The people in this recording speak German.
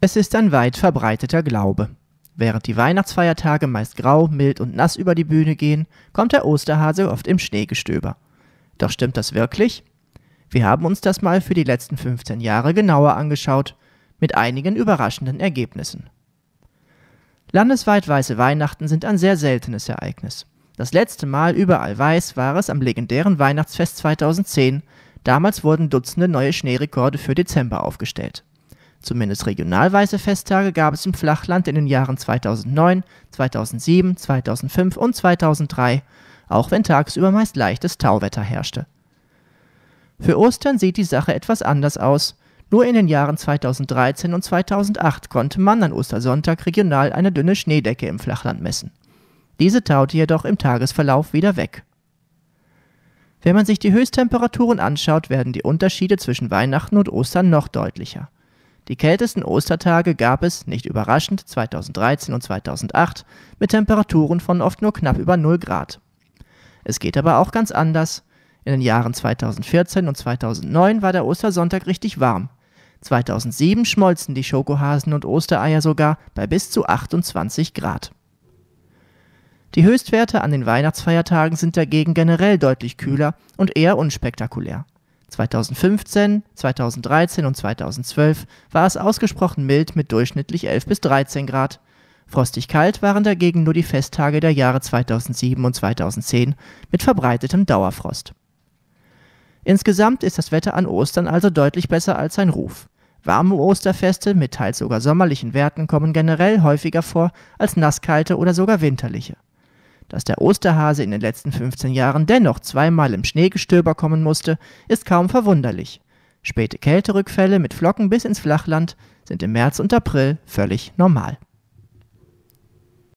Es ist ein weit verbreiteter Glaube. Während die Weihnachtsfeiertage meist grau, mild und nass über die Bühne gehen, kommt der Osterhase oft im Schneegestöber. Doch stimmt das wirklich? Wir haben uns das mal für die letzten 15 Jahre genauer angeschaut, mit einigen überraschenden Ergebnissen. Landesweit weiße Weihnachten sind ein sehr seltenes Ereignis. Das letzte Mal überall weiß war es am legendären Weihnachtsfest 2010. Damals wurden Dutzende neue Schneerekorde für Dezember aufgestellt. Zumindest regional weiße Festtage gab es im Flachland in den Jahren 2009, 2007, 2005 und 2003, auch wenn tagsüber meist leichtes Tauwetter herrschte. Für Ostern sieht die Sache etwas anders aus. Nur in den Jahren 2013 und 2008 konnte man an Ostersonntag regional eine dünne Schneedecke im Flachland messen. Diese taute jedoch im Tagesverlauf wieder weg. Wenn man sich die Höchsttemperaturen anschaut, werden die Unterschiede zwischen Weihnachten und Ostern noch deutlicher. Die kältesten Ostertage gab es, nicht überraschend, 2013 und 2008 mit Temperaturen von oft nur knapp über 0 Grad. Es geht aber auch ganz anders. In den Jahren 2014 und 2009 war der Ostersonntag richtig warm. 2007 schmolzen die Schokohasen und Ostereier sogar bei bis zu 28 Grad. Die Höchstwerte an den Weihnachtsfeiertagen sind dagegen generell deutlich kühler und eher unspektakulär. 2015, 2013 und 2012 war es ausgesprochen mild mit durchschnittlich 11 bis 13 Grad. Frostig kalt waren dagegen nur die Festtage der Jahre 2007 und 2010 mit verbreitetem Dauerfrost. Insgesamt ist das Wetter an Ostern also deutlich besser als sein Ruf. Warme Osterfeste mit teils sogar sommerlichen Werten kommen generell häufiger vor als nasskalte oder sogar winterliche. Dass der Osterhase in den letzten 15 Jahren dennoch zweimal im Schneegestöber kommen musste, ist kaum verwunderlich. Späte Kälterückfälle mit Flocken bis ins Flachland sind im März und April völlig normal.